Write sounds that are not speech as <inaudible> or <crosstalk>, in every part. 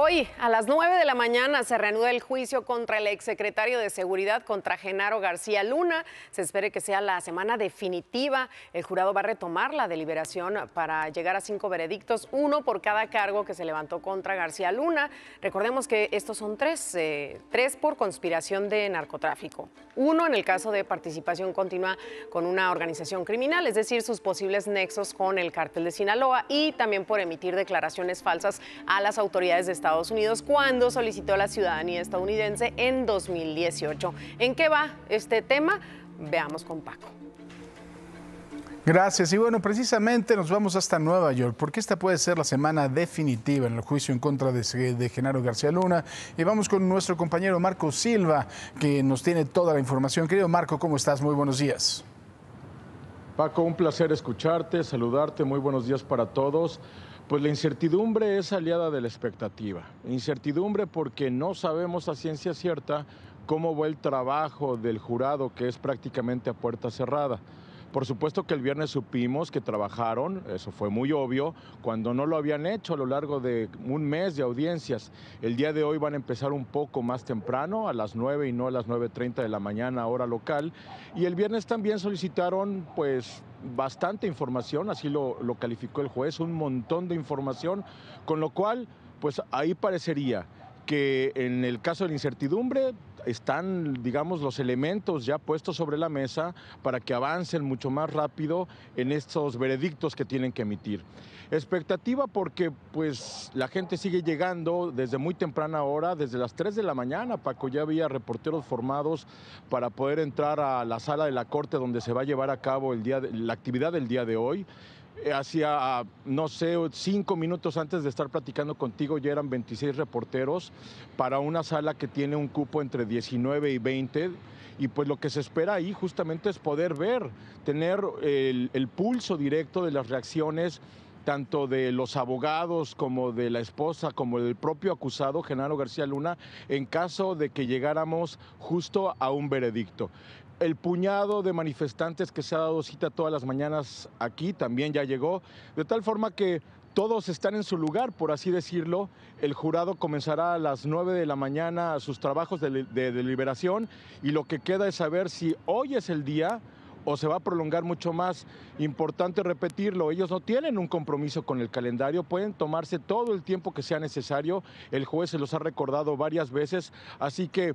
Hoy, a las 9 de la mañana, se reanuda el juicio contra el exsecretario de Seguridad, contra Genaro García Luna. Se espere que sea la semana definitiva. El jurado va a retomar la deliberación para llegar a cinco veredictos, uno por cada cargo que se levantó contra García Luna. Recordemos que estos son tres, eh, tres por conspiración de narcotráfico, uno en el caso de participación continua con una organización criminal, es decir, sus posibles nexos con el cártel de Sinaloa, y también por emitir declaraciones falsas a las autoridades de Estado. Estados Unidos cuando solicitó la ciudadanía estadounidense en 2018. ¿En qué va este tema? Veamos con Paco. Gracias. Y bueno, precisamente nos vamos hasta Nueva York, porque esta puede ser la semana definitiva en el juicio en contra de, Genaro García Luna. Y vamos con nuestro compañero Marco Silva, que nos tiene toda la información. Querido Marco, ¿cómo estás? Muy buenos días. Paco, un placer escucharte, saludarte. Muy buenos días para todos. Pues la incertidumbre es aliada de la expectativa. Incertidumbre porque no sabemos a ciencia cierta cómo va el trabajo del jurado que es prácticamente a puerta cerrada. Por supuesto que el viernes supimos que trabajaron, eso fue muy obvio, cuando no lo habían hecho a lo largo de un mes de audiencias. El día de hoy van a empezar un poco más temprano, a las 9 y no a las 9.30 de la mañana, hora local. Y el viernes también solicitaron, pues, bastante información, así lo, calificó el juez, un montón de información, con lo cual, pues ahí parecería que en el caso de la incertidumbre están, digamos, los elementos ya puestos sobre la mesa para que avancen mucho más rápido en estos veredictos que tienen que emitir. Expectativa porque pues la gente sigue llegando desde muy temprana hora, desde las 3 de la mañana, Paco, ya había reporteros formados para poder entrar a la sala de la Corte donde se va a llevar a cabo el día la actividad del día de hoy. Eh, hacia, no sé, cinco minutos antes de estar platicando contigo, ya eran 26 reporteros para una sala que tiene un cupo entre 19 y 20. Y pues lo que se espera ahí justamente es poder ver, tener el, el pulso directo de las reacciones tanto de los abogados como de la esposa, como del propio acusado, Genaro García Luna, en caso de que llegáramos justo a un veredicto. El puñado de manifestantes que se ha dado cita todas las mañanas aquí también ya llegó, de tal forma que todos están en su lugar, por así decirlo. El jurado comenzará a las 9 de la mañana sus trabajos de, deliberación y lo que queda es saber si hoy es el día o se va a prolongar mucho más. Importante repetirlo, ellos no tienen un compromiso con el calendario, pueden tomarse todo el tiempo que sea necesario, el juez se los ha recordado varias veces, así que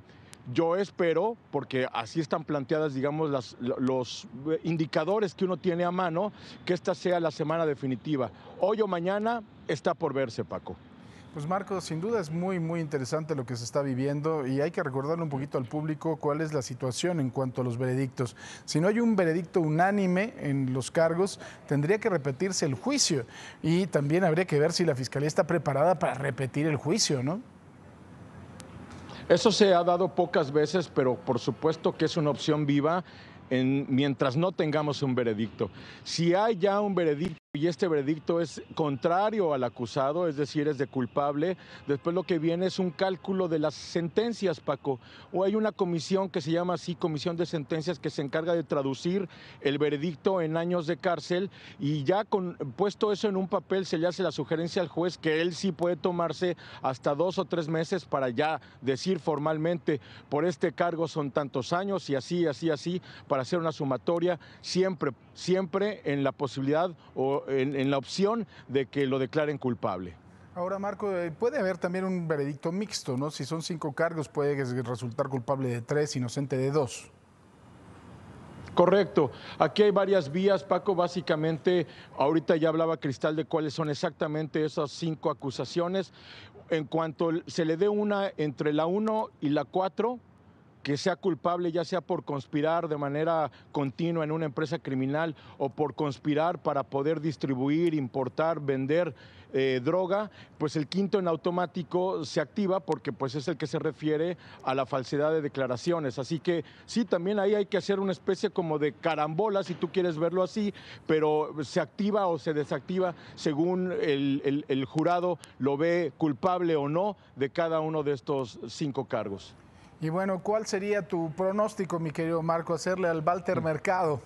yo espero, porque así están planteadas, digamos, los eh, indicadores que uno tiene a mano, que esta sea la semana definitiva. Hoy o mañana está por verse, Paco. Pues Marco, sin duda es muy, muy interesante lo que se está viviendo y hay que recordarle un poquito al público cuál es la situación en cuanto a los veredictos. Si no hay un veredicto unánime en los cargos, tendría que repetirse el juicio y también habría que ver si la Fiscalía está preparada para repetir el juicio, ¿no? Eso se ha dado pocas veces, pero por supuesto que es una opción viva en, mientras no tengamos un veredicto. Si hay ya un veredicto, y este veredicto es contrario al acusado, es decir, es de culpable. Después lo que viene es un cálculo de las sentencias, Paco. O hay una comisión que se llama así, Comisión de Sentencias, que se encarga de traducir el veredicto en años de cárcel. Y ya con, puesto eso en un papel, se le hace la sugerencia al juez que él sí puede tomarse hasta dos o tres meses para ya decir formalmente, por este cargo son tantos años y así, así, así, para hacer una sumatoria, siempre, siempre en la posibilidad o en, la opción de que lo declaren culpable. Ahora, Marco, eh, puede haber también un veredicto mixto, ¿no? Si son cinco cargos, puede resultar culpable de tres, inocente de dos. Correcto. Aquí hay varias vías, Paco. Básicamente, ahorita ya hablaba Cristal de cuáles son exactamente esas cinco acusaciones. En cuanto se le dé una entre la 1 y la 4, que sea culpable, ya sea por conspirar de manera continua en una empresa criminal o por conspirar para poder distribuir, importar, vender eh, droga, pues el quinto en automático se activa porque pues es el que se refiere a la falsedad de declaraciones. Así que sí, también ahí hay que hacer una especie como de carambola, si tú quieres verlo así, pero se activa o se desactiva según el jurado lo ve culpable o no de cada uno de estos cinco cargos. Y bueno, ¿cuál sería tu pronóstico, mi querido Marco, hacerle al Walter mm. Mercado?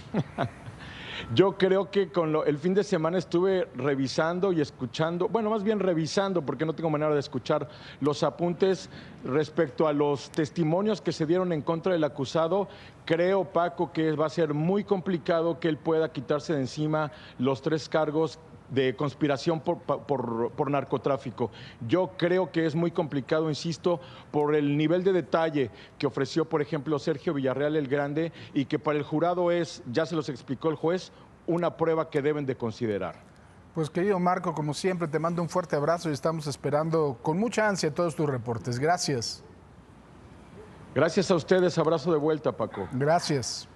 <laughs> Yo creo que con el fin de semana estuve revisando y escuchando, bueno, más bien revisando, porque no tengo manera de escuchar los apuntes respecto a los testimonios que se dieron en contra del acusado. Creo, Paco, que va a ser muy complicado que él pueda quitarse de encima los tres cargos de conspiración por, narcotráfico. Yo creo que es muy complicado, insisto, por el nivel de detalle que ofreció, por ejemplo, Sergio Villarreal el Grande y que para el jurado es, ya se los explicó el juez, una prueba que deben de considerar. Pues querido Marco, como siempre, te mando un fuerte abrazo y estamos esperando con mucha ansia todos tus reportes. Gracias. Gracias a ustedes, abrazo de vuelta, Paco. Gracias.